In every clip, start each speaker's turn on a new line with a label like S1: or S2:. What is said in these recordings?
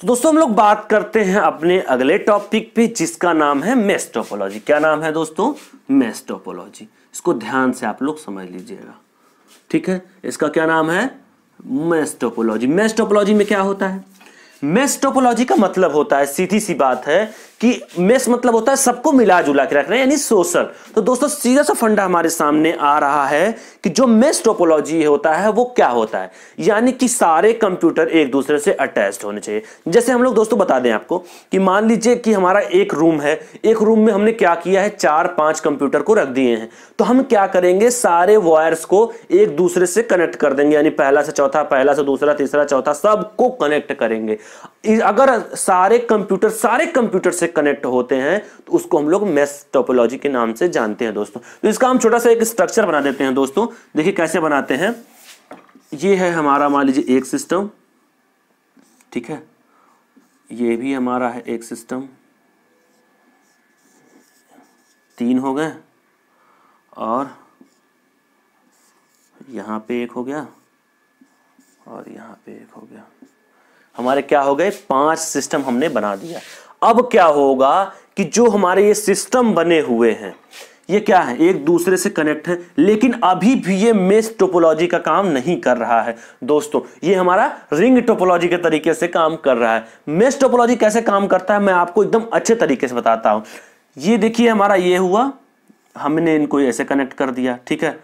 S1: तो दोस्तों हम लोग बात करते हैं अपने अगले टॉपिक पे जिसका नाम है मेस्टोपोलॉजी क्या नाम है दोस्तों मेस्टोपोलॉजी इसको ध्यान से आप लोग समझ लीजिएगा ठीक है इसका क्या नाम है मेस्टोपोलॉजी मेस्टोपोलॉजी में क्या होता है मेस्टोपोलॉजी का मतलब होता है सीधी सी बात है कि मेस मतलब होता है सबको मिला जुला के रख रहे यानी सोशल तो दोस्तों सीधा सा फंडा हमारे सामने आ रहा है कि जो मेस टोपोलॉजी होता है वो क्या होता है यानी कि सारे कंप्यूटर एक दूसरे से अटैच होने चाहिए जैसे हम लोग दोस्तों बता दें आपको कि मान लीजिए कि हमारा एक रूम है एक रूम में हमने क्या किया है चार पांच कंप्यूटर को रख दिए हैं तो हम क्या करेंगे सारे वायर्स को एक दूसरे से कनेक्ट कर देंगे यानी पहला से चौथा पहला से दूसरा तीसरा चौथा सबको कनेक्ट करेंगे अगर सारे कंप्यूटर सारे कंप्यूटर से कनेक्ट होते हैं तो उसको हम लोग मेस टोपोलॉजी के नाम से जानते हैं दोस्तों तो इसका हम छोटा सा एक स्ट्रक्चर बना देते हैं दोस्तों देखिए कैसे बनाते हैं ये है हमारा मान लीजिए एक सिस्टम ठीक है ये भी हमारा है एक सिस्टम तीन हो गए और यहाँ पे एक हो गया और यहाँ पे एक हो गया हमारे क्या हो गए पांच सिस्टम हमने बना दिया अब क्या होगा कि जो हमारे ये सिस्टम बने हुए हैं ये क्या है एक दूसरे से कनेक्ट है लेकिन अभी भी ये मेस टोपोलॉजी का काम नहीं कर रहा है दोस्तों ये हमारा रिंग टोपोलॉजी के तरीके से काम कर रहा है मेस टोपोलॉजी कैसे काम करता है मैं आपको एकदम अच्छे तरीके से बताता हूं ये देखिए हमारा ये हुआ हमने इनको ऐसे कनेक्ट कर दिया ठीक है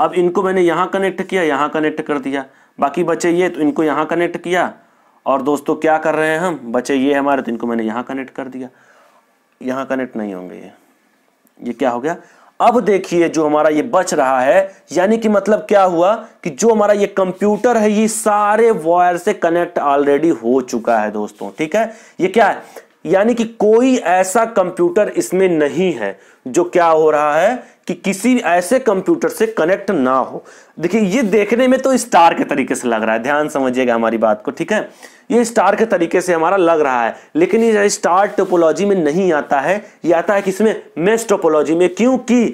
S1: अब इनको मैंने यहां कनेक्ट किया यहां कनेक्ट कर दिया बाकी बचे ये तो इनको यहां कनेक्ट किया और दोस्तों क्या कर रहे हैं हम बचे ये हमारे तो इनको मैंने यहां कनेक्ट कर दिया यहाँ कनेक्ट नहीं होंगे ये ये क्या हो गया अब देखिए जो हमारा ये बच रहा है यानी कि मतलब क्या हुआ कि जो हमारा ये कंप्यूटर है ये सारे वायर से कनेक्ट ऑलरेडी हो चुका है दोस्तों ठीक है ये क्या है यानी कि कोई ऐसा कंप्यूटर इसमें नहीं है जो क्या हो रहा है कि किसी ऐसे कंप्यूटर से कनेक्ट ना हो देखिए ये देखने में तो स्टार के तरीके से लग रहा है ध्यान समझिएगा हमारी बात को ठीक है ये स्टार के तरीके से हमारा लग रहा है लेकिन ये स्टार टोपोलॉजी में नहीं आता है ये आता है किसमें मेस टोपोलॉजी में क्योंकि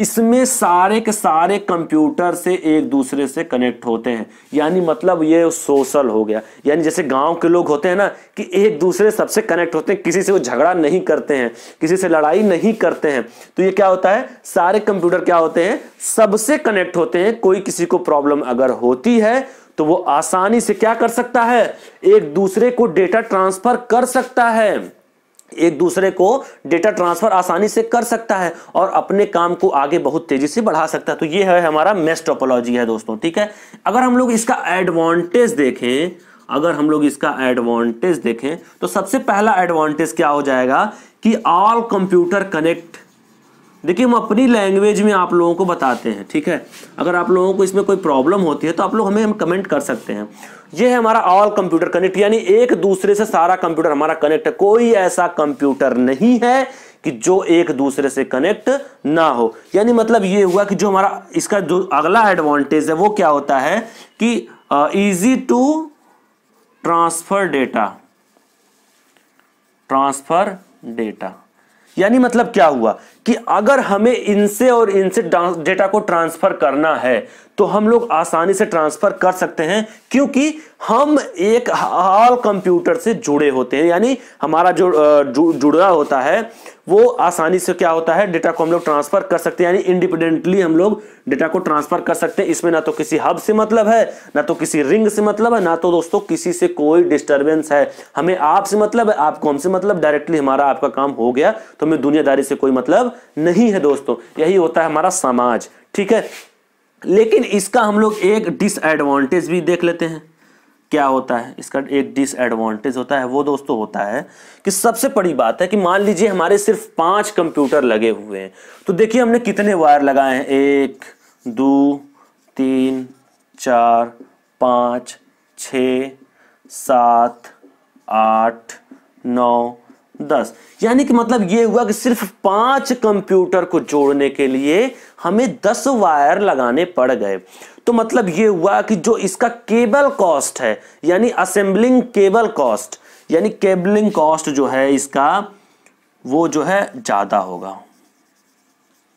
S1: इसमें सारे के सारे कंप्यूटर से एक दूसरे से कनेक्ट होते हैं यानी मतलब ये सोशल हो गया यानी जैसे गांव के लोग होते हैं ना कि एक दूसरे सबसे कनेक्ट होते हैं किसी से वो झगड़ा नहीं करते हैं किसी से लड़ाई नहीं करते हैं तो ये क्या होता है सारे कंप्यूटर क्या होते हैं सबसे कनेक्ट होते हैं कोई किसी को प्रॉब्लम अगर होती है तो वो आसानी से क्या कर सकता है एक दूसरे को डेटा ट्रांसफर कर सकता है एक दूसरे को डेटा ट्रांसफर आसानी से कर सकता है और अपने काम को आगे बहुत तेजी से बढ़ा सकता है तो ये है हमारा मेस टोपोलॉजी है दोस्तों ठीक है अगर हम लोग इसका एडवांटेज देखें अगर हम लोग इसका एडवांटेज देखें तो सबसे पहला एडवांटेज क्या हो जाएगा कि ऑल कंप्यूटर कनेक्ट देखिए हम अपनी लैंग्वेज में आप लोगों को बताते हैं ठीक है अगर आप लोगों को इसमें कोई प्रॉब्लम होती है तो आप लोग हमें हम कमेंट कर सकते हैं ये है हमारा ऑल कंप्यूटर कनेक्ट यानी एक दूसरे से सारा कंप्यूटर हमारा कनेक्ट है कोई ऐसा कंप्यूटर नहीं है कि जो एक दूसरे से कनेक्ट ना हो यानी मतलब ये हुआ कि जो हमारा इसका जो अगला एडवांटेज है वो क्या होता है कि easy to transfer data transfer data यानी मतलब क्या हुआ कि अगर हमें इनसे और इनसे डेटा को ट्रांसफर करना है तो हम लोग आसानी से ट्रांसफर कर सकते हैं क्योंकि हम एक हॉल कंप्यूटर से जुड़े होते हैं यानी हमारा जो जुड़ा होता है वो आसानी से क्या होता है डेटा को हम लोग ट्रांसफर कर सकते हैं यानी इंडिपेंडेंटली हम लोग डेटा को ट्रांसफर कर सकते हैं इसमें ना तो किसी हब से मतलब है ना तो किसी रिंग से मतलब है ना तो दोस्तों किसी से कोई डिस्टर्बेंस है हमें आपसे मतलब है आपको हमसे मतलब डायरेक्टली हमारा आपका काम हो गया तो हमें दुनियादारी से कोई मतलब नहीं है दोस्तों यही होता है हमारा समाज ठीक है लेकिन इसका हम लोग एक डिसएडवांटेज भी देख लेते हैं क्या होता है इसका एक डिसएडवांटेज होता है वो दोस्तों होता है कि सबसे बड़ी बात है कि मान लीजिए हमारे सिर्फ पांच कंप्यूटर लगे हुए हैं तो देखिए हमने कितने वायर लगाए हैं एक दो तीन चार पाँच छ सात आठ नौ दस यानी कि मतलब ये हुआ कि सिर्फ पांच कंप्यूटर को जोड़ने के लिए हमें दस वायर लगाने पड़ गए तो मतलब ये हुआ कि जो इसका केबल कॉस्ट है यानी असेंबलिंग केबल कॉस्ट यानी केबलिंग कॉस्ट जो है इसका वो जो है ज़्यादा होगा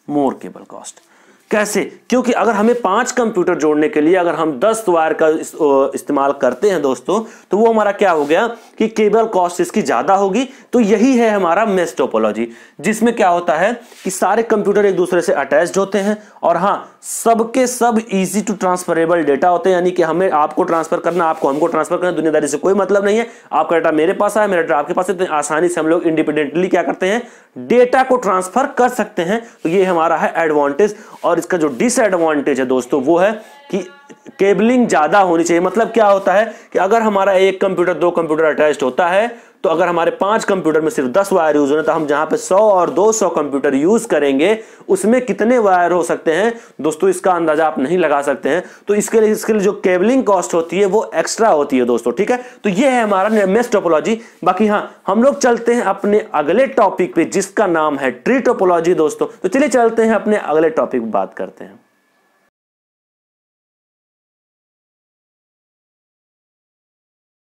S1: मोर केबल कॉस्ट कैसे क्योंकि अगर हमें पांच कंप्यूटर जोड़ने के लिए अगर हम दस वायर का इस, ओ, इस्तेमाल करते हैं दोस्तों तो वो हमारा क्या हो गया कि केबल कॉस्ट इसकी ज़्यादा होगी तो यही है हमारा मेस्टोपोलॉजी जिसमें क्या होता है कि सारे कंप्यूटर एक दूसरे से अटैच होते हैं और हाँ सबके सब इजी टू ट्रांसफरेबल डेटा होते हैं यानी कि हमें आपको ट्रांसफर करना आपको हमको ट्रांसफर करना दुनियादारी से कोई मतलब नहीं है आपका डाटा मेरे पास आया मेरा डाटा आपके पास है तो आसानी से हम लोग इंडिपेंडेंटली क्या करते हैं डेटा को ट्रांसफर कर सकते हैं तो ये हमारा है एडवांटेज और इसका जो डिसएडवांटेज है दोस्तों वो है कि केबलिंग ज़्यादा होनी चाहिए मतलब क्या होता है कि अगर हमारा एक कंप्यूटर दो कंप्यूटर अटैच होता है तो अगर हमारे पांच कंप्यूटर में सिर्फ दस वायर यूज होने तो हम जहां पे सौ और दो सौ कंप्यूटर यूज करेंगे उसमें कितने वायर हो सकते हैं दोस्तों इसका अंदाजा आप नहीं लगा सकते हैं तो इसके लिए इसके लिए जो केबलिंग कॉस्ट होती है वो एक्स्ट्रा होती है दोस्तों ठीक है तो ये है हमारा मेस टोपोलॉजी बाकी हाँ हम लोग चलते हैं अपने अगले टॉपिक पे जिसका नाम है ट्री टोपोलॉजी दोस्तों तो चलिए चलते हैं अपने अगले टॉपिक बात करते हैं